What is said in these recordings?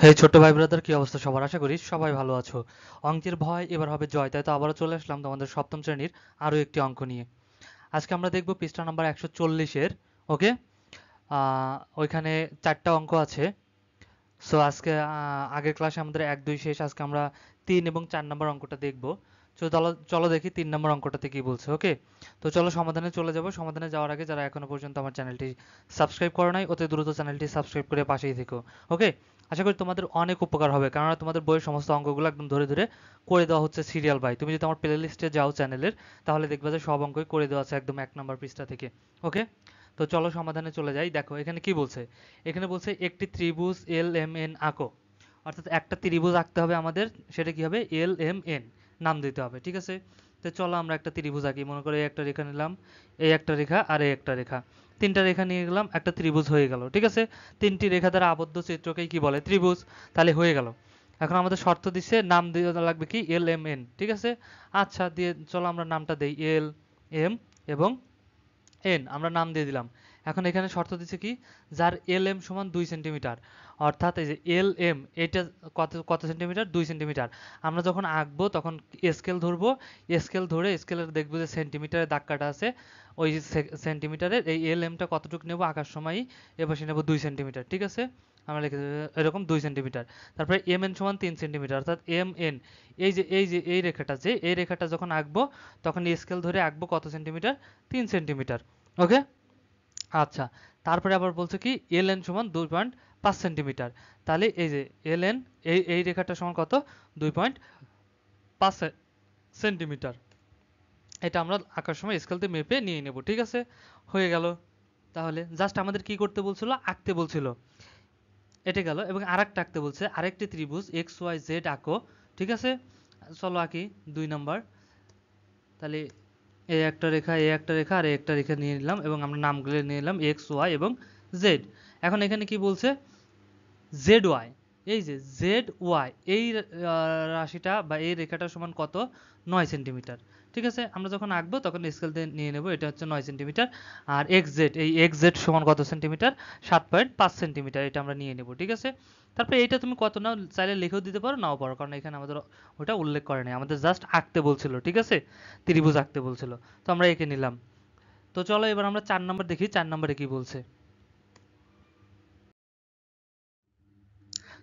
হে ছোট ভাই ব্রাদার কি অবস্থা সবার আশা করি সবাই ভালো আছো অঙ্কের ভয় এবার হবে জয় তাই তো আবারও চলে আসলাম তোমাদের সপ্তম শ্রেণীর আরও একটি অঙ্ক নিয়ে আজকে আমরা দেখব পৃষ্ঠা নাম্বার একশো চল্লিশের ওকে ওইখানে চারটা অঙ্ক আছে সো আজকে আগের ক্লাসে আমাদের এক দুই শেষ আজকে আমরা তিন এবং চার নম্বর অঙ্কটা দেখব চলো দেখি তিন নম্বর অঙ্কটাতে কি বলছে ওকে তো চলো সমাধানে চলে যাব সমাধানে যাওয়ার আগে যারা এখনো পর্যন্ত আমার চ্যানেলটি সাবস্ক্রাইব করো নাই অতি দ্রুত চ্যানেলটি সাবস্ক্রাইব করে পাশেই থেকো ওকে আশা করি তোমাদের অনেক উপকার হবে কেননা তোমাদের বইয়ের সমস্ত অঙ্কগুলো একদম ধরে ধরে করে দেওয়া হচ্ছে সিরিয়াল বাই তুমি যদি আমার প্লে লিস্টে যাও চ্যানেলের তাহলে দেখবে যে সব অঙ্কই করে দেওয়া আছে একদম এক নম্বর পৃষ্ঠা থেকে ওকে তো চলো সমাধানে চলে যাই দেখো এখানে কি বলছে এখানে বলছে একটি ত্রিভুজ এল এম এন আঁকো অর্থাৎ একটা ত্রিভুজ আঁকতে হবে আমাদের সেটা কি হবে এল এম এন নাম দিতে হবে ঠিক আছে তো চলো আমরা একটা ত্রিভুজ আঁকি মনে এই একটা রেখা নিলাম এই একটা রেখা আর এই একটা রেখা তিনটা রেখা নিয়ে গেলাম একটা ত্রিভুজ হয়ে গেল ঠিক আছে তিনটি রেখা দ্বারা আবদ্ধ চিত্রকেই কি বলে ত্রিভুজ তাহলে হয়ে গেল এখন আমাদের শর্ত দিচ্ছে নাম দিতে লাগবে কি এল এম এন ঠিক আছে আচ্ছা দিয়ে চলো আমরা নামটা দেই এল এম এবং এন আমরা নাম দিয়ে দিলাম এখন এখানে শর্ত দিচ্ছে কি যার এল এম সমান দুই সেন্টিমিটার অর্থাৎ এই যে এল এম এটা কত কত সেন্টিমিটার দুই সেন্টিমিটার আমরা যখন আঁকবো তখন স্কেল ধরবো স্কেল ধরে স্কেলের দেখবো যে সেন্টিমিটারে দাগ আছে ওই সেন্টিমিটারের এই এল এমটা কতটুকু নেবো আঁকার সময় এপাশে নেবো দুই সেন্টিমিটার ঠিক আছে আমরা লিখে এরকম দুই সেন্টিমিটার তারপরে এম এন সমান তিন সেন্টিমিটার অর্থাৎ এম এন এই যে এই যে এই রেখাটা যে এই রেখাটা যখন আঁকবো তখন স্কেল ধরে আঁকবো কত সেন্টিমিটার তিন সেন্টিমিটার ওকে আচ্ছা তারপরে আবার বলছে কি এল এন সমান দুই পয়েন্ট পাঁচ সেন্টিমিটার তাহলে এই যে এল এন এই এই রেখাটা সমান কত দুই পয়েন্ট পাঁচ সেন্টিমিটার এটা আমরা আঁকার সময় স্কেল মেপে নিয়ে নেব ঠিক আছে হয়ে গেল তাহলে জাস্ট আমাদের কি করতে বলছিল আঁকতে বলছিল এটা গেল এবং আর একটা আঁকতে বলছে আরেকটি ত্রিভুজ এক্স ওয়াই জেড আঁকো ঠিক আছে চলো আঁকি দুই নাম্বার তাহলে এই একটা রেখা এই একটা রেখা আর একটা রেখা নিয়ে নিলাম এবং আমরা নামগুলো নিয়ে নিলাম এক্স ওয়াই এবং জেড এখন এখানে কি বলছে জেড ওয়াই এই যে জেড ওয়াই এই রাশিটা বা এই রেখাটা সমান কত নয় সেন্টিমিটার ঠিক আছে আমরা যখন আঁকবো তখন স্কেল দিয়ে নিয়ে নেব এটা হচ্ছে নয় সেন্টিমিটার আর এক্স জেড এই এক্স জেড সমান কত সেন্টিমিটার সাত পয়েন্ট পাঁচ সেন্টিমিটার এটা আমরা নিয়ে নেব ঠিক আছে তারপরে এইটা তুমি কত নাও চাইলে লিখেও দিতে পারো নাও পারো কারণ এখানে আমাদের ওটা উল্লেখ করে নাই আমাদের জাস্ট আঁকতে বলছিল ঠিক আছে ত্রিভুজ আঁকতে বলছিল তো আমরা এঁকে নিলাম তো চলো এবার আমরা চার নম্বর দেখি চার নম্বরে কি বলছে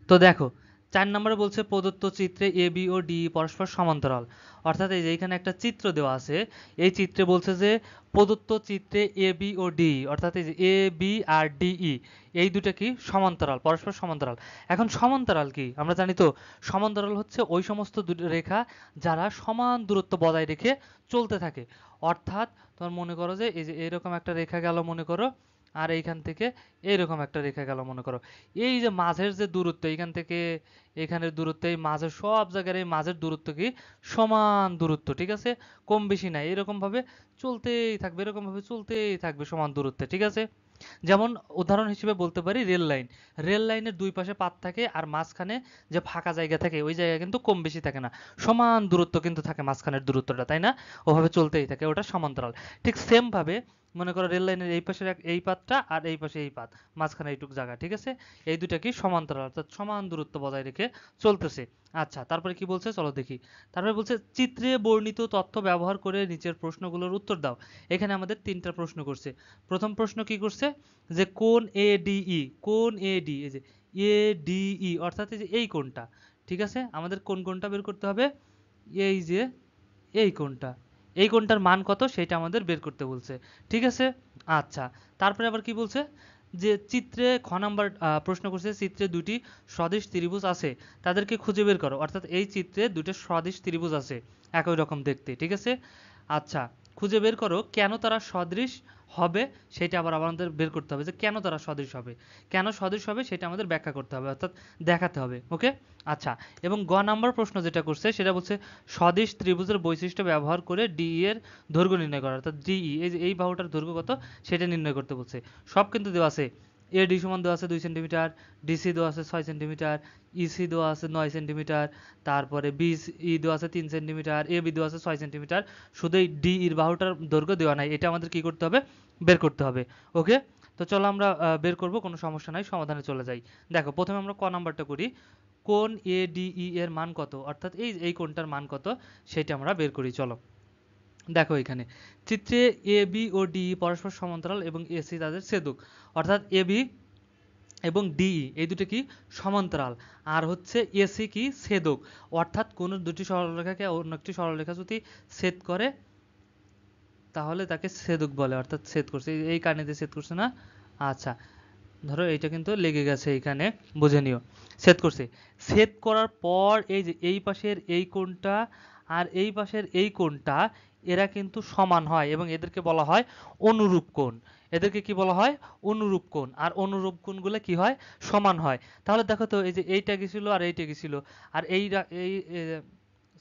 তো দেখো চার নম্বরে বলছে প্রদত্ত চিত্রে এ বি ও ডি পরস্পর সমান্তরাল অর্থাৎ এই যে এখানে একটা চিত্র দেওয়া আছে এই চিত্রে বলছে যে প্রদত্ত চিত্রে এ বি ও ডি অর্থাৎ এই যে এ বি আর ডি ই e, এই দুটো কি সমান্তরাল পরস্পর সমান্তরাল এখন সমান্তরাল কি আমরা জানি তো সমান্তরাল হচ্ছে ওই সমস্ত রেখা যারা সমান দূরত্ব বজায় রেখে চলতে থাকে অর্থাৎ তোমার মনে করো যে এই যে এরকম একটা রেখা গেল মনে করো আর এইখান থেকে এইরকম একটা রেখা গেল মনে করো এই যে মাঝের যে দূরত্ব এইখান থেকে এখানের দূরত্ব এই মাঝের সব জায়গার এই মাঝের দূরত্ব কি সমান দূরত্ব ঠিক আছে কম বেশি নাই এরকমভাবে চলতেই থাকবে এরকমভাবে চলতেই থাকবে সমান দূরত্বে ঠিক আছে যেমন উদাহরণ হিসেবে বলতে পারি রেল লাইন রেল লাইনের দুই পাশে পাত থাকে আর মাঝখানে যে ফাঁকা জায়গা থাকে ওই জায়গা কিন্তু কম বেশি থাকে না সমান দূরত্ব কিন্তু থাকে মাঝখানের দূরত্বটা তাই না ওভাবে চলতেই থাকে ওটা সমান্তরাল ঠিক সেমভাবে মনে করো রেল লাইনের এই পাশের এই পাতটা আর এই পাশে এই পাত মাঝখানে এইটুক জায়গা ঠিক আছে এই দুটা কি সমান্তরাল অর্থাৎ সমান দূরত্ব বজায় রেখে চলতেছে আচ্ছা তারপরে কি বলছে চলো দেখি তারপরে বলছে চিত্রে বর্ণিত তথ্য ব্যবহার করে নিচের প্রশ্নগুলোর উত্তর দাও এখানে আমাদের তিনটা প্রশ্ন করছে প্রথম প্রশ্ন কি করছে যে কোন এ ই e, কোন এ ডি এই যে এ ই e, অর্থাৎ এই যে এই কোনটা ঠিক আছে আমাদের কোন কোনটা বের করতে হবে এই যে এই কোনটা এই কোণটার মান কত সেটা আমাদের বের করতে বলছে ঠিক আছে আচ্ছা তারপরে আবার কি বলছে যে চিত্রে খ নাম্বার প্রশ্ন করছে চিত্রে দুটি স্বদেশ ত্রিভুজ আছে তাদেরকে খুঁজে বের করো অর্থাৎ এই চিত্রে দুটো স্বদেশ ত্রিভুজ আছে একই রকম দেখতে ঠিক আছে আচ্ছা খুঁজে বের করো কেন তারা সদৃশ হবে সেটা আবার আমাদের বের করতে হবে যে কেন তারা সদৃশ হবে কেন সদৃশ হবে সেটা আমাদের ব্যাখ্যা করতে হবে অর্থাৎ দেখাতে হবে ওকে আচ্ছা এবং গ নাম্বার প্রশ্ন যেটা করছে সেটা বলছে সদৃশ ত্রিভুজের বৈশিষ্ট্য ব্যবহার করে ডিই e এর দৈর্ঘ্য নির্ণয় করা অর্থাৎ ডিই e, এই যে এই বাহুটার দৈর্ঘ্য কত সেটা নির্ণয় করতে বলছে সব কিন্তু দেওয়া আছে এডি সমান দেওয়া আছে দুই সেন্টিমিটার ডিসি দেওয়া আছে ছয় সেন্টিমিটার ইসি e দেওয়া আছে নয় সেন্টিমিটার তারপরে ই e দেওয়া আছে তিন সেন্টিমিটার এ বি দেওয়া আছে ছয় সেন্টিমিটার শুধু এই ডি ইর বাহুটার দৈর্ঘ্য দেওয়া নাই এটা আমাদের কি করতে হবে বের করতে হবে ওকে তো চলো আমরা বের করব কোনো সমস্যা নাই সমাধানে চলে যাই দেখো প্রথমে আমরা ক নাম্বারটা করি কোন এ ডি ই এর মান কত অর্থাৎ এই এই কোনটার মান কত সেটা আমরা বের করি চলো দেখো এখানে চিত্রে এ বি ও ডি পরস্পর সমান্তরাল এবং এ সি তাদের ছেদক অর্থাৎ এ বি এবং ডি এই দুটো কি সমান্তরাল আর হচ্ছে এসি কি ছেদক অর্থাৎ কোন দুটি সরলরেখাকে অন্য একটি সরলরেখা যদি ছেদ করে তাহলে তাকে ছেদক বলে অর্থাৎ ছেদ করছে এই কারণে দিয়ে ছেদ করছে না আচ্ছা ধরো এটা কিন্তু লেগে গেছে এখানে বুঝে নিও ছেদ করছে ছেদ করার পর এই যে এই পাশের এই কোণটা আর এই পাশের এই কোণটা এরা কিন্তু সমান হয় এবং এদেরকে বলা হয় অনুরূপ কোণ এদেরকে কি বলা হয় অনুরূপ কোণ আর অনুরূপ কোণগুলো কি হয় সমান হয় তাহলে দেখো তো এই যে এইটা গেছিলো আর এইটা গেছিলো আর এই এই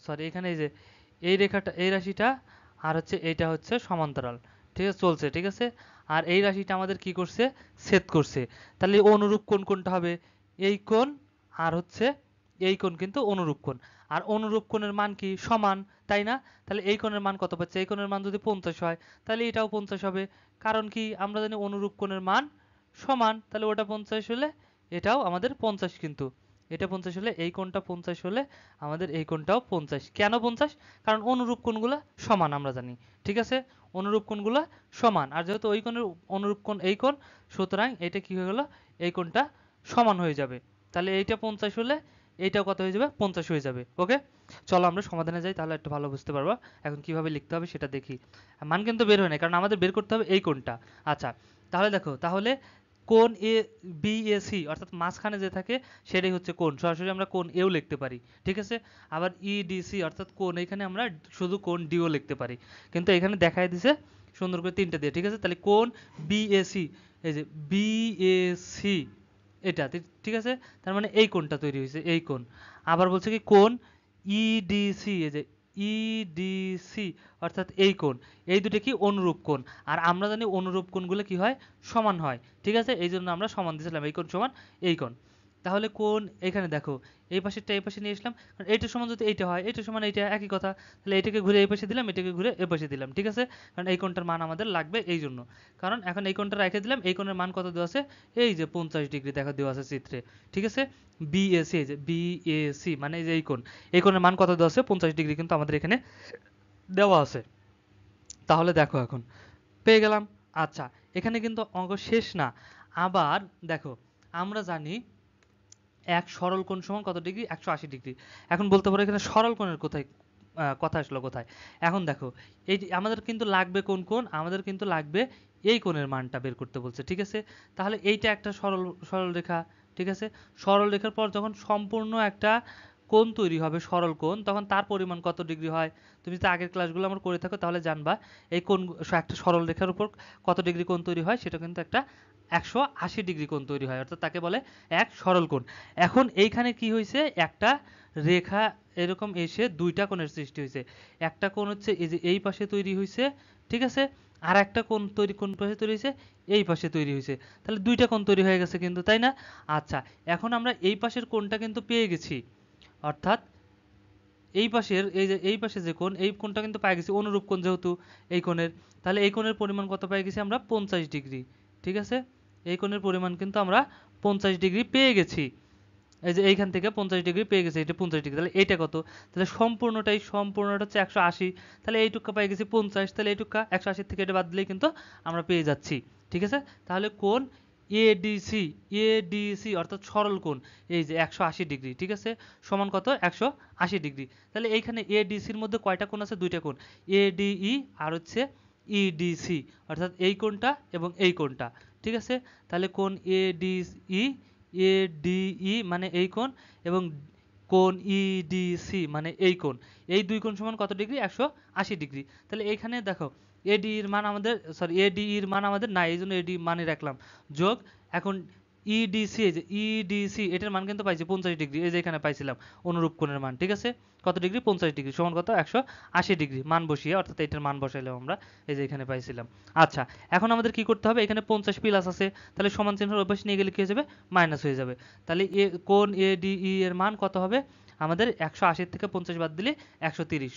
সরি এখানে এই যে এই রেখাটা এই রাশিটা আর হচ্ছে এইটা হচ্ছে সমান্তরাল ঠিক আছে চলছে ঠিক আছে আর এই রাশিটা আমাদের কি করছে ছেদ করছে তাহলে অনুরূপ কোণ কোনটা হবে এই কোণ আর হচ্ছে এই কোণ কিন্তু অনুরূপ কোণ আর অনুরূপ কোণের মান কি সমান তাই না তাহলে এই কোণের মান কত পাচ্ছে এই কোণের মান যদি পঞ্চাশ হয় তাহলে এটাও পঞ্চাশ হবে কারণ কি আমরা জানি অনুরূপ কোণের মান সমান তাহলে ওটা পঞ্চাশ হলে এটাও আমাদের পঞ্চাশ কিন্তু এটা পঞ্চাশ হলে এই কোণটা পঞ্চাশ হলে আমাদের এই কোণটাও পঞ্চাশ কেন পঞ্চাশ কারণ অনুরূপ কোণগুলো সমান আমরা জানি ঠিক আছে অনুরূপ কোণগুলো সমান আর যেহেতু ওই কোণের অনুরূপ কোণ এই কোণ সুতরাং এটা কি হয়ে গেল এই কোণটা সমান হয়ে যাবে তাহলে এইটা পঞ্চাশ হলে এইটা কত হয়ে যাবে পঞ্চাশ হয়ে যাবে ওকে চলো আমরা সমাধানে যাই তাহলে একটু ভালো বুঝতে পারবা এখন কিভাবে লিখতে হবে সেটা দেখি মান কিন্তু বের হয় না কারণ আমাদের বের করতে হবে এই কোনটা আচ্ছা তাহলে দেখো তাহলে কোন এ বি এ সি অর্থাৎ মাঝখানে যে থাকে সেটাই হচ্ছে কোন সরাসরি আমরা কোন এও লিখতে পারি ঠিক আছে আবার ইডিসি e, অর্থাৎ কোন এখানে আমরা শুধু কোন ডিও লিখতে পারি কিন্তু এখানে দেখায় দিছে সুন্দর করে তিনটা দিয়ে ঠিক আছে তাহলে কোন বি এ সি এই যে বি এ সি এটা ঠিক আছে তার মানে এই কোণটা তৈরি হয়েছে এই কোণ আবার বলছে কি কোণ ইডিসি e এই যে ইডিসি e অর্থাৎ এই কোণ এই দুটো কি অনুরূপ কোণ আর আমরা জানি অনুরূপ কোণগুলো কি হয় সমান হয় ঠিক আছে এই জন্য আমরা সমান দিয়েছিলাম এই কোণ সমান এই কোণ তাহলে কোন এখানে দেখো এই পাশেরটা এই পাশে নিয়ে আসলাম কারণ এইটার সমান যদি এইটা হয় এইটার সমান এইটা একই কথা তাহলে এটাকে ঘুরে এই পাশে দিলাম এটাকে ঘুরে এ পাশে দিলাম ঠিক আছে কারণ এই কোণটার মান আমাদের লাগবে এই জন্য কারণ এখন এই কোণটা রেখে দিলাম এই কোণের মান কত দেওয়া আছে এই যে পঞ্চাশ ডিগ্রি দেখা দেওয়া আছে চিত্রে ঠিক আছে বিএসি এই যে বিএসি মানে এই যে এই কোণ এই কোণের মান কত দেওয়া আছে পঞ্চাশ ডিগ্রি কিন্তু আমাদের এখানে দেওয়া আছে তাহলে দেখো এখন পেয়ে গেলাম আচ্ছা এখানে কিন্তু অঙ্ক শেষ না আবার দেখো আমরা জানি এক সরল কোণ সমান কত ডিগ্রি একশো আশি ডিগ্রি এখন বলতে পারো এখানে সরল কোণের কোথায় কথা আসলো কোথায় এখন দেখো এই আমাদের কিন্তু লাগবে কোন কোণ আমাদের কিন্তু লাগবে এই কোণের মানটা বের করতে বলছে ঠিক আছে তাহলে এইটা একটা সরল সরল রেখা ঠিক আছে সরল রেখার পর যখন সম্পূর্ণ একটা কোণ তৈরি হবে সরল কোণ তখন তার পরিমাণ কত ডিগ্রি হয় তুমি যদি আগের ক্লাসগুলো আমার করে থাকো তাহলে জানবা এই কোণ একটা সরল রেখার উপর কত ডিগ্রি কোণ তৈরি হয় সেটা কিন্তু একটা একশো আশি ডিগ্রি কোণ তৈরি হয় অর্থাৎ তাকে বলে এক সরল কোণ এখন এইখানে কি হয়েছে একটা রেখা এরকম এসে দুইটা কোণের সৃষ্টি হয়েছে একটা কোণ হচ্ছে এই যে এই পাশে তৈরি হয়েছে ঠিক আছে আর একটা কোণ তৈরি কোন পাশে তৈরি হয়েছে এই পাশে তৈরি হয়েছে তাহলে দুইটা কোণ তৈরি হয়ে গেছে কিন্তু তাই না আচ্ছা এখন আমরা এই পাশের কোণটা কিন্তু পেয়ে গেছি অর্থাৎ এই পাশের এই যে এই পাশে যে কোণ এই কোণটা কিন্তু পাই গেছি অনুরূপ কোণ যেহেতু এই কোণের তাহলে এই কোণের পরিমাণ কত পাই গেছি আমরা পঞ্চাশ ডিগ্রি ঠিক আছে এই কোণের পরিমাণ কিন্তু আমরা পঞ্চাশ ডিগ্রি পেয়ে গেছি এই যে এইখান থেকে পঞ্চাশ ডিগ্রি পেয়ে গেছি এটা পঞ্চাশ ডিগ্রি তাহলে এটা কত তাহলে সম্পূর্ণটাই সম্পূর্ণটা হচ্ছে একশো আশি তাহলে এইটুকা পেয়ে গেছি পঞ্চাশ তাহলে এইটুকা একশো আশির থেকে এটা বাদ দিলেই কিন্তু আমরা পেয়ে যাচ্ছি ঠিক আছে তাহলে কোন এডিসি এডিসি অর্থাৎ সরল কোণ এই যে একশো আশি ডিগ্রি ঠিক আছে সমান কত একশো আশি ডিগ্রি তাহলে এইখানে এডিসির মধ্যে কয়টা কোণ আছে দুইটা কোণ এডিই আর হচ্ছে ইডিসি অর্থাৎ এই কোণটা এবং এই কোণটা ঠিক আছে তাহলে কোন A D E A D E মানে এই কোণ এবং কোন ই ডি সি মানে এই কোণ এই দুই কোণ সমান কত ডিগ্রি একশো আশি ডিগ্রি তাহলে এইখানে দেখো এডি এর e মান আমাদের সরি এডি এর মান আমাদের নাই এই জন্য এডি মানে রাখলাম যোগ এখন ইডিসি e এই যে ইডিসি e এটার মান কিন্তু পাইছি পঞ্চাশ ডিগ্রি এই যে এখানে পাইছিলাম অনুরূপ কোণের মান ঠিক আছে কত ডিগ্রি পঞ্চাশ ডিগ্রি সমান কত একশো আশি ডিগ্রি মান বসিয়ে অর্থাৎ এটার মান বসাইলাম আমরা এই যে এখানে পাইছিলাম আচ্ছা এখন আমাদের কি করতে হবে এখানে পঞ্চাশ প্লাস আছে তাহলে সমান চিহ্নের অভ্যাস নিয়ে গেলে কি হয়ে যাবে মাইনাস হয়ে যাবে তাহলে এ কোন এ ডি ই এর মান কত হবে আমাদের একশো আশির থেকে পঞ্চাশ বাদ দিলে একশো তিরিশ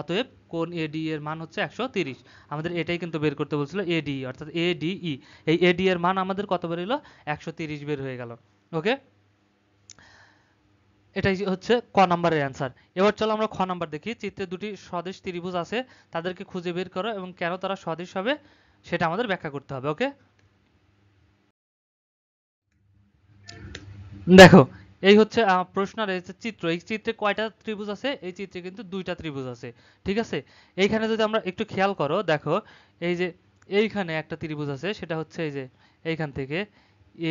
অতএব কোন এডি এর মান হচ্ছে একশো তিরিশ আমাদের এটাই কিন্তু বের করতে বলছিল এডি অর্থাৎ এডিই e। এই এডি এর মান আমাদের কত বের হলো একশো তিরিশ বের হয়ে গেল ওকে এটাই হচ্ছে ক নম্বরের অ্যান্সার এবার চলো আমরা খ নাম্বার দেখি চিত্রে দুটি স্বদেশ ত্রিভুজ আছে তাদেরকে খুঁজে বের করো এবং কেন তারা স্বদেশ হবে সেটা আমাদের ব্যাখ্যা করতে হবে ওকে দেখো এই হচ্ছে প্রশ্নের যে চিত্র এই চিত্রে কয়টা ত্রিভুজ আছে এই চিত্রে কিন্তু দুইটা ত্রিভুজ আছে ঠিক আছে এইখানে যদি আমরা একটু খেয়াল করো দেখো এই যে এইখানে একটা ত্রিভুজ আছে সেটা হচ্ছে এই যে এইখান থেকে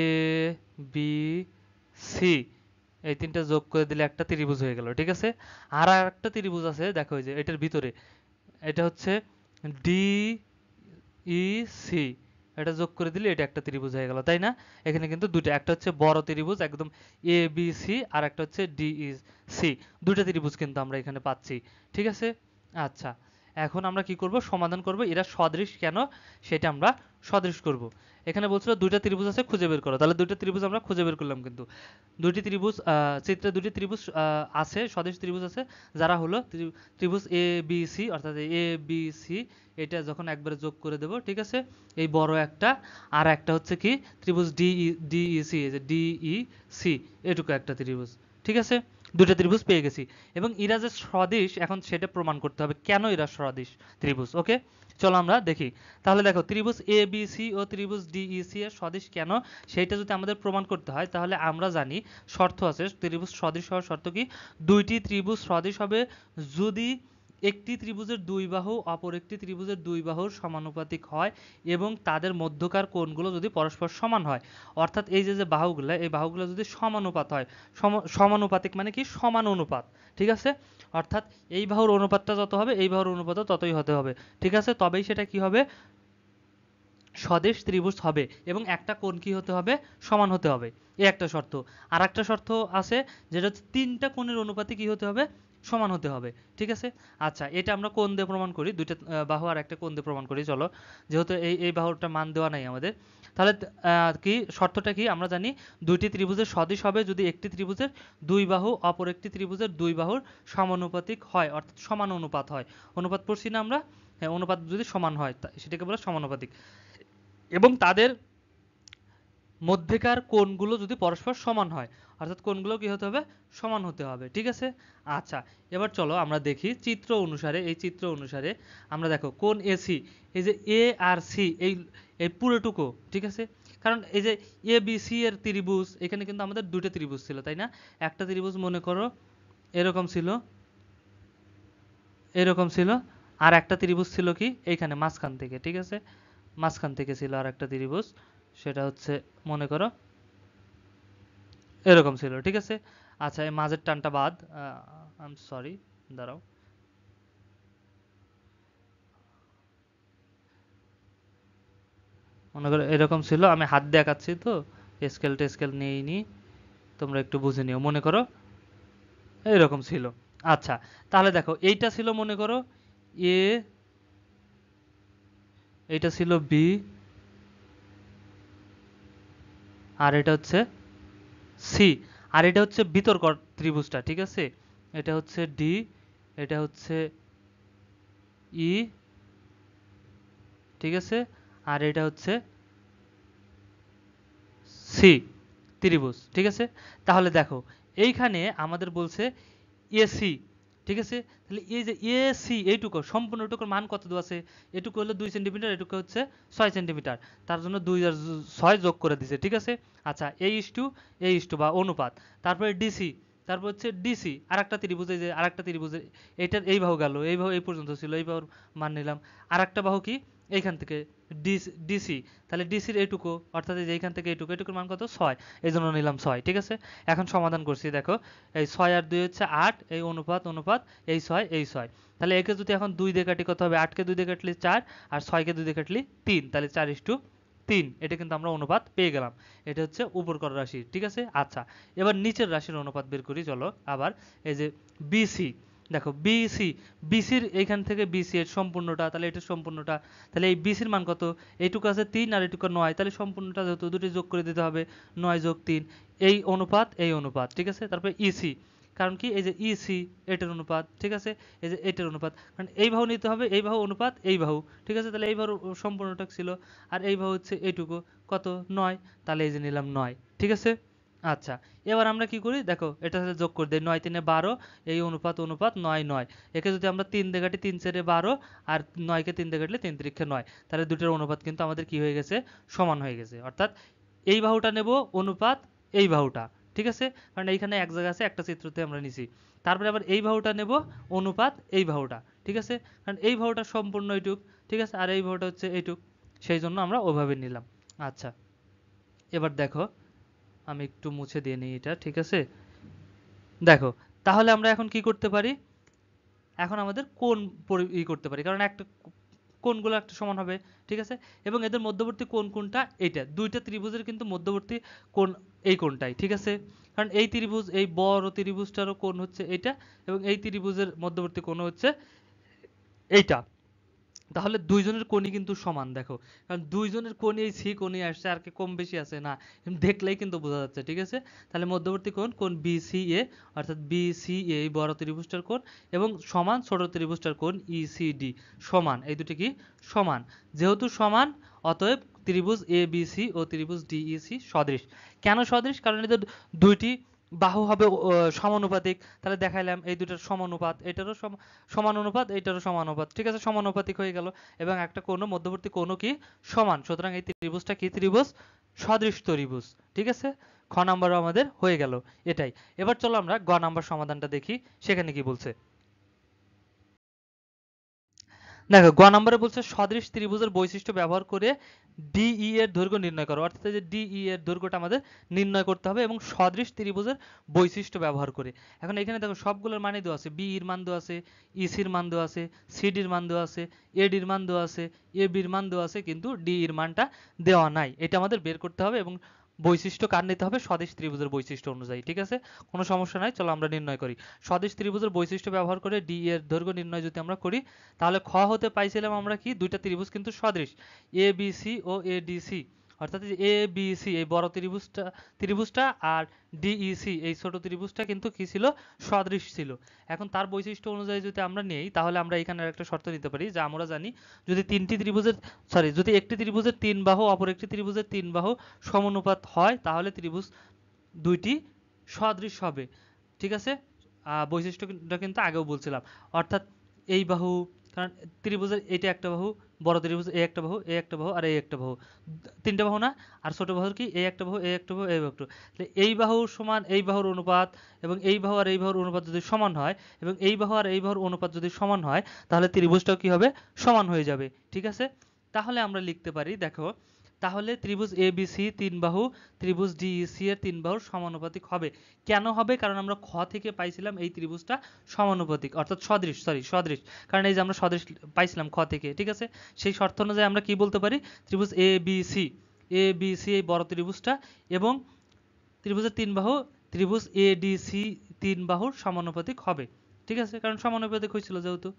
এ বি সি এই তিনটা যোগ করে দিলে একটা ত্রিভুজ হয়ে গেল ঠিক আছে আর একটা ত্রিভুজ আছে দেখো এই যে এটার ভিতরে এটা হচ্ছে ডি ই সি এটা যোগ করে দিলে এটা একটা ত্রিভুজ হয়ে গেল তাই না এখানে কিন্তু দুটো একটা হচ্ছে বড় ত্রিভুজ একদম এ বি সি আর একটা হচ্ছে ডি ই সি দুটো ত্রিভুজ কিন্তু আমরা এখানে পাচ্ছি ঠিক আছে আচ্ছা এখন আমরা কি করব সমাধান করব এরা সদৃশ কেন সেটা আমরা সদৃশ করব এখানে বলছিল দুইটা ত্রিভুজ আছে খুঁজে বের করো তাহলে দুইটা ত্রিভুজ আমরা খুঁজে বের করলাম কিন্তু দুইটি ত্রিভুজ চিত্রে দুটি ত্রিভুজ আছে সদৃশ ত্রিভুজ আছে যারা হলো ত্রিভুজ এ বি সি অর্থাৎ এ বি সি এটা যখন একবারে যোগ করে দেব ঠিক আছে এই বড় একটা আর একটা হচ্ছে কি ত্রিভুজ ডিই ডিই সি এই যে ডিই সি e এটুকু একটা ত্রিভুজ ঠিক আছে দুটা ত্রিভুজ পেয়ে গেছি এবং এরা যে স্বদেশ এখন সেটা প্রমাণ করতে হবে কেন এরা স্বদেশ ত্রিভুজ ওকে চলো আমরা দেখি তাহলে দেখো ত্রিভুজ এ বি সি ও ত্রিভুজ ডিইসি e, এর স্বদেশ কেন সেটা যদি আমাদের প্রমাণ করতে হয় তাহলে আমরা জানি শর্ত আছে ত্রিভুজ স্বদেশ হওয়ার শর্ত কি দুইটি ত্রিভুজ স্বদেশ হবে যদি একটি ত্রিভুজের দুই বাহু অপর একটি ত্রিভুজের দুই বাহুর সমানুপাতিক হয় এবং তাদের মধ্যকার কোণগুলো যদি পরস্পর সমান হয় অর্থাৎ এই যে যে বাহুগুলো এই বাহুগুলো যদি সমানুপাত হয় সমানুপাতিক মানে কি সমান অনুপাত ঠিক আছে অর্থাৎ এই বাহুর অনুপাতটা যত হবে এই বাহুর অনুপাতও ততই হতে হবে ঠিক আছে তবেই সেটা কি হবে স্বদেশ ত্রিভুজ হবে এবং একটা কোণ কি হতে হবে সমান হতে হবে এই একটা শর্ত আর একটা শর্ত আছে যেটা হচ্ছে তিনটা কোণের অনুপাতে কি হতে হবে সমান হতে হবে ঠিক আছে আচ্ছা এটা আমরা কোন দিয়ে প্রমাণ করি দুইটা বাহু আর একটা কোন দিয়ে প্রমাণ করি চলো যেহেতু এই এই বাহুটা মান দেওয়া নাই আমাদের তাহলে কি শর্তটা কি আমরা জানি দুইটি ত্রিভুজের সদৃশ হবে যদি একটি ত্রিভুজের দুই বাহু অপর একটি ত্রিভুজের দুই বাহুর সমানুপাতিক হয় অর্থাৎ সমান অনুপাত হয় অনুপাত পড়ছি না আমরা হ্যাঁ অনুপাত যদি সমান হয় সেটাকে বলে সমানুপাতিক এবং তাদের মধ্যেকার কোণগুলো যদি পরস্পর সমান হয় অর্থাৎ কোণগুলো কি হতে হবে সমান হতে হবে ঠিক আছে আচ্ছা এবার চলো আমরা দেখি চিত্র অনুসারে এই চিত্র অনুসারে আমরা দেখো কোন এসি এই যে এ আর সি এই এই পুরোটুকু ঠিক আছে কারণ এই যে এ বি সি এর ত্রিভুজ এখানে কিন্তু আমাদের দুটো ত্রিভুজ ছিল তাই না একটা ত্রিভুজ মনে করো এরকম ছিল এরকম ছিল আর একটা ত্রিভুজ ছিল কি এইখানে মাঝখান থেকে ঠিক আছে মাঝখান থেকে ছিল আর একটা ত্রিভুজ সেটা হচ্ছে মনে করো এরকম ছিল ঠিক আছে আচ্ছা এই মাঝের টানটা বাদ আই সরি দাঁড়াও মনে করো এরকম ছিল আমি হাত দেখাচ্ছি তো স্কেল টেস্কেল নি তোমরা একটু বুঝে নিও মনে করো এরকম ছিল আচ্ছা তাহলে দেখো এইটা ছিল মনে করো এ এইটা ছিল বি আর এটা হচ্ছে সি আর এটা হচ্ছে বিতর্ক ত্রিভুজটা ঠিক আছে এটা হচ্ছে ডি এটা হচ্ছে ই e, ঠিক আছে আর এটা হচ্ছে সি ত্রিভুজ ঠিক আছে তাহলে দেখো এইখানে আমাদের বলছে এসি ঠিক আছে তাহলে এই যে এ সি এইটুকু সম্পূর্ণটুকুর মান কত দেওয়া আছে এটুকু হলো দুই সেন্টিমিটার এটুকু হচ্ছে ছয় সেন্টিমিটার তার জন্য দুই আর ছয় যোগ করে দিছে ঠিক আছে আচ্ছা এই টু এই টু বা অনুপাত তারপরে ডিসি তারপর হচ্ছে ডিসি আর একটা ত্রিভুজে যে আর একটা ত্রিভুজে এইটার এই বাহু গেল এই বাহু এই পর্যন্ত ছিল এই বাহুর মান নিলাম আর একটা বাহু কি এইখান থেকে ডিসি তাহলে ডিসির এটুকু অর্থাৎ এইখান থেকে এটুকু এটুকুর মান কত ছয় এই জন্য নিলাম ছয় ঠিক আছে এখন সমাধান করছি দেখো এই ছয় আর দুই হচ্ছে আট এই অনুপাত অনুপাত এই ছয় এই ছয় তাহলে একে যদি এখন দুই দিয়ে কাটি কত হবে আটকে দুই দিয়ে কাটলি চার আর ছয়কে দুই দিয়ে কাটলি তিন তাহলে চার ইস্টু তিন এটা কিন্তু আমরা অনুপাত পেয়ে গেলাম এটা হচ্ছে উপর কর রাশি ঠিক আছে আচ্ছা এবার নিচের রাশির অনুপাত বের করি চলো আবার এই যে বিসি দেখো বিসি বিসির এইখান থেকে বিসি এর সম্পূর্ণটা তাহলে এটার সম্পূর্ণটা তাহলে এই বিসির মান কত এইটুকু আছে তিন আর এইটুকু নয় তাহলে সম্পূর্ণটা যেহেতু দুটি যোগ করে দিতে হবে নয় যোগ তিন এই অনুপাত এই অনুপাত ঠিক আছে তারপরে ইসি e কারণ কি এই যে ইসি e এটার অনুপাত ঠিক আছে এই যে এটার অনুপাত কারণ এই বাহু নিতে হবে এই বাহু অনুপাত এই বাহু ঠিক আছে তাহলে এই বাহু সম্পূর্ণটা ছিল আর এই বাহু হচ্ছে এইটুকু কত নয় তাহলে এই যে নিলাম নয় ঠিক আছে আচ্ছা এবার আমরা কি করি দেখো এটার সাথে যোগ করে দিই নয় তিনে বারো এই অনুপাত অনুপাত নয় নয় একে যদি আমরা তিন দিয়ে কাটি তিন চারে বারো আর নয়কে তিন দিয়ে কাটলে তিন তারিখে নয় তাহলে দুটোর অনুপাত কিন্তু আমাদের কি হয়ে গেছে সমান হয়ে গেছে অর্থাৎ এই বাহুটা নেব অনুপাত এই বাহুটা ঠিক আছে কারণ এইখানে এক জায়গা আছে একটা চিত্রতে আমরা নিছি তারপরে আবার এই বাহুটা নেব অনুপাত এই বাহুটা ঠিক আছে কারণ এই বাহুটা সম্পূর্ণ এইটুক ঠিক আছে আর এই বাহুটা হচ্ছে এইটুক সেই জন্য আমরা ওভাবে নিলাম আচ্ছা এবার দেখো আমি একটু মুছে দিয়ে নিই এটা ঠিক আছে দেখো তাহলে আমরা এখন কি করতে পারি এখন আমাদের কোন ই করতে পারি কারণ একটা কোনগুলো একটা সমান হবে ঠিক আছে এবং এদের মধ্যবর্তী কোন কোনটা এইটা দুইটা ত্রিভুজের কিন্তু মধ্যবর্তী কোন এই কোনটাই ঠিক আছে কারণ এই ত্রিভুজ এই বড় ত্রিভুজটারও কোন হচ্ছে এটা এবং এই ত্রিভুজের মধ্যবর্তী কোন হচ্ছে এইটা তাহলে দুইজনের কোণই কিন্তু সমান দেখো কারণ দুইজনের কোণই এই সি কোণই আসছে আর কি কম বেশি আছে না দেখলেই কিন্তু বোঝা যাচ্ছে ঠিক আছে তাহলে মধ্যবর্তী কোণ কোন বি সি এ অর্থাৎ বি সি এ এই বড় ত্রিভুজটার কোণ এবং সমান ছোট ত্রিভুজটার কোণ ই সি ডি সমান এই দুটি কি সমান যেহেতু সমান অতএব ত্রিভুজ এ বি সি ও ত্রিভুজ ডি সি সদৃশ কেন সদৃশ কারণ এদের দুইটি বাহু হবে সমানুপাতিক তাহলে দেখাইলাম এই দুটার সমানুপাত এটারও সমানুপাত এটারও সমানুপাত ঠিক আছে সমানুপাতিক হয়ে গেল এবং একটা কোণ মধ্যবর্তী কোণ কি সমান সুতরাং এই ত্রিভুজটা কি ত্রিভুজ সদৃশ ত্রিভুজ ঠিক আছে খ নাম্বারও আমাদের হয়ে গেল এটাই এবার চলো আমরা গ নাম্বার সমাধানটা দেখি সেখানে কি বলছে দেখো গ নম্বরে বলছে সদৃশ ত্রিভুজের বৈশিষ্ট্য ব্যবহার করে ডিই e এর দৈর্ঘ্য নির্ণয় করো অর্থাৎ যে ডিই e এর দৈর্ঘ্যটা আমাদের নির্ণয় করতে হবে এবং সদৃশ ত্রিভুজের বৈশিষ্ট্য ব্যবহার করে এখন এখানে দেখো সবগুলোর মানই দেওয়া আছে বি এর e মান দেওয়া আছে ইসির মান দেওয়া আছে সিডির মান দেওয়া আছে এডির মান দেওয়া আছে এবির মান দেওয়া আছে কিন্তু ডি এর মানটা দেওয়া নাই এটা আমাদের বের করতে হবে এবং বৈশিষ্ট্য কার নিতে হবে স্বদেশ ত্রিভুজের বৈশিষ্ট্য অনুযায়ী ঠিক আছে কোনো সমস্যা নাই চলো আমরা নির্ণয় করি স্বদেশ ত্রিভুজের বৈশিষ্ট্য ব্যবহার করে ডি এর দৈর্ঘ্য নির্ণয় যদি আমরা করি তাহলে খ হতে পাইছিলাম আমরা কি দুইটা ত্রিভুজ কিন্তু স্বদেশ এ বি সি ও এ ডি সি অর্থাৎ এ বি সি এই বড় ত্রিভুজটা ত্রিভুজটা আর ডিইসি e, এই ছোট ত্রিভুজটা কিন্তু কি ছিল সদৃশ ছিল এখন তার বৈশিষ্ট্য অনুযায়ী যদি আমরা নেই তাহলে আমরা এখানে একটা শর্ত দিতে পারি যে আমরা জানি যদি তিনটি ত্রিভুজের সরি যদি একটি ত্রিভুজের তিন বাহু অপর একটি ত্রিভুজের তিন বাহু সমানুপাত হয় তাহলে ত্রিভুজ দুইটি সদৃশ হবে ঠিক আছে বৈশিষ্ট্যটা কিন্তু আগেও বলছিলাম অর্থাৎ এই বাহু কারণ ত্রিভুজের এইটা একটা বাহু বড় ত্রিভুজ এই একটা বাহু এই একটা বাহু আর এই একটা বাহু তিনটা বাহু না আর ছোট বাহুর কি এই একটা বাহু এই একটা বাহু এই বাহু তাহলে এই বাহু সমান এই বাহুর অনুপাত এবং এই বাহু আর এই বাহুর অনুপাত যদি সমান হয় এবং এই বাহু আর এই বাহুর অনুপাত যদি সমান হয় তাহলে ত্রিভুজটাও কি হবে সমান হয়ে যাবে ঠিক আছে তাহলে আমরা লিখতে পারি দেখো তাহলে ত্রিভুজ সি তিন বাহু ত্রিভুজ ডিইসি e এর তিন বাহুর সমানুপাতিক হবে কেন হবে কারণ আমরা খ থেকে পাইছিলাম এই ত্রিভুজটা সমানুপাতিক অর্থাৎ সদৃশ সরি সদৃশ কারণ এই যে আমরা সদৃশ পাইছিলাম খ থেকে ঠিক আছে সেই শর্ত অনুযায়ী আমরা কি বলতে পারি ত্রিভুজ A B C A B C এই বড় ত্রিভুজটা এবং ত্রিভুজের তিন বাহু ত্রিভুজ এডিসি তিন বাহুর সমানুপাতিক হবে ঠিক আছে কারণ সমানুপাতিক হয়েছিল যেহেতু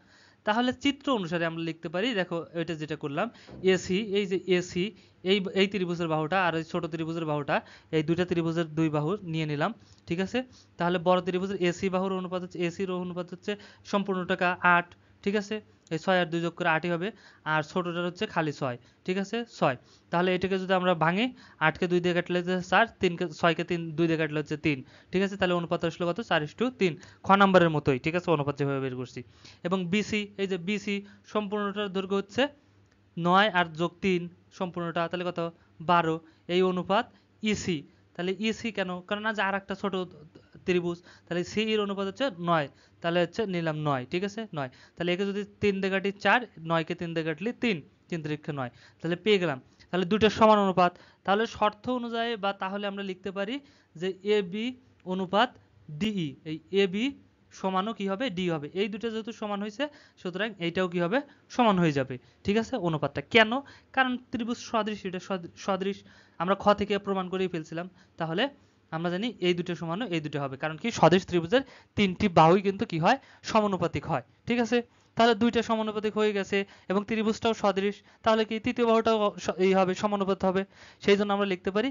তাহলে চিত্র অনুসারে আমরা লিখতে পারি দেখো এটা যেটা করলাম এসি এই যে এসি এই এই ত্রিভুজের বাহুটা আর এই ছোট ত্রিভুজের বাহুটা এই দুইটা ত্রিভুজের দুই বাহু নিয়ে নিলাম ঠিক আছে তাহলে বড় ত্রিভুজের এসি বাহুর অনুপাত হচ্ছে এসির অনুপাত হচ্ছে সম্পূর্ণ টাকা আট ঠিক আছে এই ছয় আর দুই যোগ করে আটই হবে আর ছোটোটার হচ্ছে খালি ছয় ঠিক আছে ছয় তাহলে এটাকে যদি আমরা ভাঙি আটকে দুই দিয়ে কাটলে হচ্ছে চার তিনকে ছয়কে তিন দুই দিয়ে কাটলে হচ্ছে তিন ঠিক আছে তাহলে অনুপাত আসলে কত চার ইস্টু টু তিন খ নাম্বারের মতোই ঠিক আছে অনুপাত যেভাবে বের করছি এবং বিসি এই যে বিসি সম্পূর্ণটার দৈর্ঘ্য হচ্ছে নয় আর যোগ তিন সম্পূর্ণটা তাহলে কত বারো এই অনুপাত ইসি e তাহলে ইসি e কেন কারণ না যে আর একটা ছোটো ত্রিভুজ তাহলে সি এর অনুপাত হচ্ছে নয় তাহলে হচ্ছে নিলাম নয় ঠিক আছে নয় তাহলে একে যদি তিন দিয়ে কাটি চার নয়কে তিন দিয়ে কাটলি তিন তিন তিরিক্ষে নয় তাহলে পেয়ে গেলাম তাহলে দুইটার সমান অনুপাত তাহলে শর্ত অনুযায়ী বা তাহলে আমরা লিখতে পারি যে এ বি অনুপাত ডিই e, এই এ বি সমানও কি হবে ডি হবে এই দুটো যেহেতু সমান হয়েছে সুতরাং এইটাও কি হবে সমান হয়ে যাবে ঠিক আছে অনুপাতটা কেন কারণ ত্রিভুজ সদৃশ এটা সদৃশ আমরা খ থেকে প্রমাণ করেই ফেলছিলাম তাহলে আমরা জানি এই দুটো সমানও এই দুটো হবে কারণ কি স্বদেশ ত্রিভুজের তিনটি বাহুই কিন্তু কি হয় সমানুপাতিক হয় ঠিক আছে তাহলে দুইটা সমানুপাতিক হয়ে গেছে এবং ত্রিভুজটাও সদৃশ তাহলে কি তৃতীয় বাহুটাও এই হবে সমানুপাত হবে সেই জন্য আমরা লিখতে পারি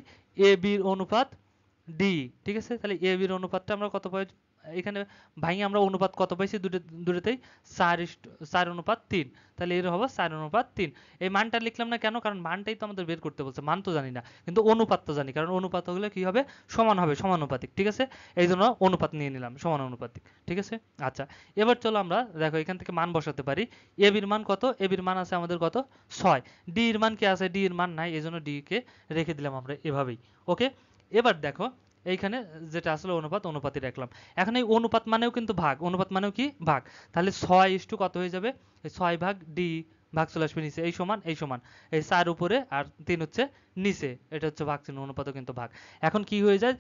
এ বির অনুপাত ডি ঠিক আছে তাহলে এ বির অনুপাতটা আমরা কত পাই এখানে ভাঙে আমরা অনুপাত কত পাইছি দুটো চার চার অনুপাত তিন তাহলে এর হবে চার অনুপাত তিন এই মানটা লিখলাম না কেন কারণ মানটাই তো আমাদের বের করতে বলছে মান তো জানি না কিন্তু অনুপাত তো জানি কারণ অনুপাত হলে কি হবে সমান হবে সমানুপাতিক ঠিক আছে এই জন্য অনুপাত নিয়ে নিলাম সমানুপাতিক ঠিক আছে আচ্ছা এবার চলো আমরা দেখো এখান থেকে মান বসাতে পারি এ বির মান কত এ বির মান আছে আমাদের কত ছয় ডি এর মান কি আছে ডি এর মান নাই এই জন্য ডি কে রেখে দিলাম আমরা এভাবেই ওকে এবার দেখো এইখানে যেটা আসলে অনুপাত অনুপাতই রাখলাম এখন এই অনুপাত মানেও কিন্তু ভাগ অনুপাত মানেও কি ভাগ তাহলে ছয় ইস্টু কত হয়ে যাবে ছয় ভাগ ডি ভাগ চলে আসবে নিচে এই সমান এই সমান এই চার উপরে আর তিন হচ্ছে নিচে এটা হচ্ছে ভাগ চিহ্ন অনুপাতও কিন্তু ভাগ এখন কি হয়ে যায়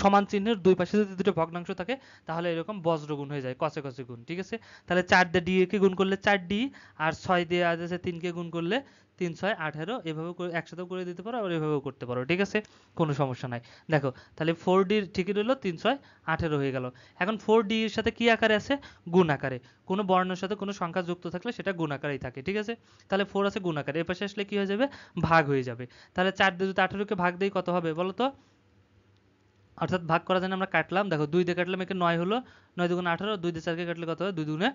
সমান চিহ্নের দুই পাশে যদি দুটো ভগ্নাংশ থাকে তাহলে এরকম বজ্রগুণ হয়ে যায় কচে কচে গুণ ঠিক আছে তাহলে চার দিয়ে ডি কে গুণ করলে চার ডি আর ছয় দিয়ে আজ আছে তিনকে গুণ করলে তিন ছয় আঠেরো এভাবে একসাথেও করে দিতে পারো আবার এভাবেও করতে পারো ঠিক আছে কোনো সমস্যা নাই দেখো তাহলে ফোর ডির ঠিকই রইলো তিন ছয় আঠেরো হয়ে গেল এখন ফোর ডি এর সাথে কি আকারে আছে গুণ আকারে কোনো বর্ণের সাথে কোনো সংখ্যা যুক্ত থাকলে সেটা গুণ আকারেই থাকে ঠিক আছে তাহলে ফোর আছে গুণ আকারে এপাশে আসলে কি হয়ে যাবে ভাগ হয়ে যাবে তাহলে চার দিয়ে যদি আঠেরোকে ভাগ দিই কত হবে বলো তো অর্থাৎ ভাগ করার জন্য আমরা কাটলাম দেখো দুই দিয়ে কাটলাম একে নয় হলো নয় দুগুণ আঠারো দুই দিয়ে চারকে কাটলে কত হয় দুই দুগুণে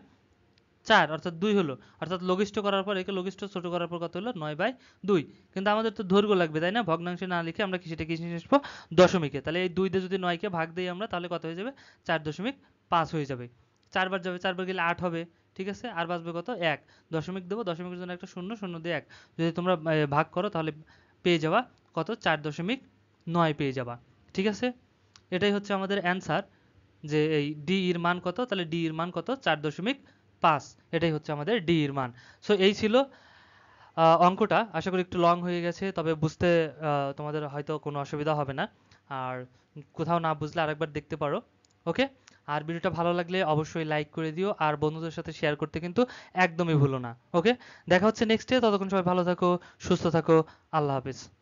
চার অর্থাৎ দুই হলো অর্থাৎ লঘিষ্ঠ করার পর একে লঘিষ্ঠ ছোট করার পর কত হলো নয় বাই দুই কিন্তু আমাদের তো দৈর্ঘ্য লাগবে তাই না ভগ্নাংশে না লিখে আমরা কি সেটা কি আসবো দশমিকে তাহলে এই দুই দিয়ে যদি নয়কে ভাগ দিই আমরা তাহলে কত হয়ে যাবে চার দশমিক পাঁচ হয়ে যাবে চারবার যাবে চারবার গেলে আট হবে ঠিক আছে আর বাঁচবে কত এক দশমিক দেবো দশমিকের জন্য একটা শূন্য শূন্য দিয়ে এক যদি তোমরা ভাগ করো তাহলে পেয়ে যাওয়া কত চার দশমিক নয় পেয়ে যাবা ঠিক আছে এটাই হচ্ছে আমাদের অ্যান্সার যে এই ডি এর মান কত তাহলে ডি এর মান কত চার দশমিক পাঁচ এটাই হচ্ছে আমাদের ডি এর মান সো এই ছিল অঙ্কটা আশা করি একটু লং হয়ে গেছে তবে বুঝতে তোমাদের হয়তো কোনো অসুবিধা হবে না আর কোথাও না বুঝলে আরেকবার দেখতে পারো ওকে আর ভিডিওটা ভালো লাগলে অবশ্যই লাইক করে দিও আর বন্ধুদের সাথে শেয়ার করতে কিন্তু একদমই ভুলো না ওকে দেখা হচ্ছে নেক্সটে ততক্ষণ সবাই ভালো থাকো সুস্থ থাকো আল্লাহ হাফিজ